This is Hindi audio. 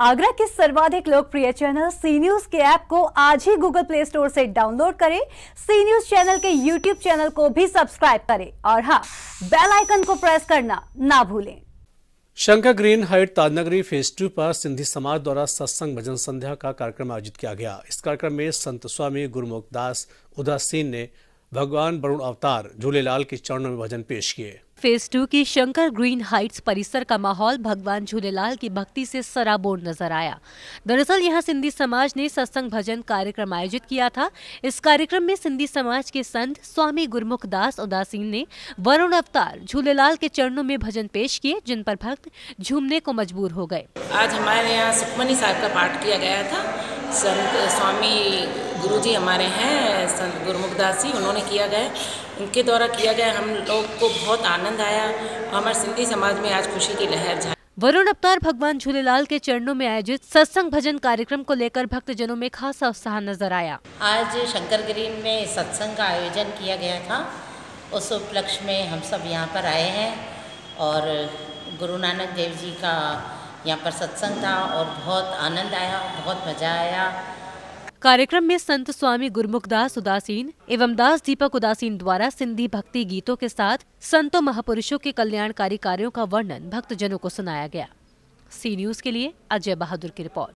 आगरा के सर्वाधिक लोकप्रिय चैनल सी न्यूज के ऐप को आज ही गूगल प्ले स्टोर से डाउनलोड करें सी न्यूज चैनल के यूट्यूब चैनल को भी सब्सक्राइब करें और हाँ बेल आइकन को प्रेस करना ना भूलें Shankar green height Tajnagari phase two पर सिंधी समाज द्वारा सत्संग भजन संध्या का कार्यक्रम आयोजित किया गया इस कार्यक्रम में संत स्वामी गुरुमुख दास उदासीन ने भगवान वरुण अवतार झूलेलाल के चरणों में भजन पेश किए फेज टू की शंकर ग्रीन हाइट्स परिसर का माहौल भगवान झूलेलाल की भक्ति से सराबोर नजर आया दरअसल यहां सिंधी समाज ने सत्संग भजन कार्यक्रम आयोजित किया था इस कार्यक्रम में सिंधी समाज के संत स्वामी गुरमुख दास उदासीन ने वरुण अवतार झूलेलाल के चरणों में भजन पेश किए जिन पर भक्त झूमने को मजबूर हो गए आज हमारे यहाँ सुखमनी साहब का पाठ किया गया था संत स्वामी गुरु जी हमारे हैं संत गुरुमुखदास जी उन्होंने किया गया उनके द्वारा किया गया हम लोग को बहुत आनंद आया हमारे सिंधी समाज में आज खुशी की लहर झाई वरुण अवतार भगवान झूलेलाल के चरणों में आयोजित सत्संग भजन कार्यक्रम को लेकर भक्तजनों में खासा उत्साह नजर आया आज शंकर गिरी में सत्संग का आयोजन किया गया था उस उपलक्ष्य में हम सब यहाँ पर आए हैं और गुरु नानक देव जी का यहाँ पर सत्संग था और बहुत आनंद आया बहुत मज़ा आया कार्यक्रम में संत स्वामी गुरमुख दास उदासीन एवं दास दीपक उदासीन द्वारा सिंधी भक्ति गीतों के साथ संतों महापुरुषों के कल्याणकारी कार्यों का वर्णन भक्तजनों को सुनाया गया सी न्यूज के लिए अजय बहादुर की रिपोर्ट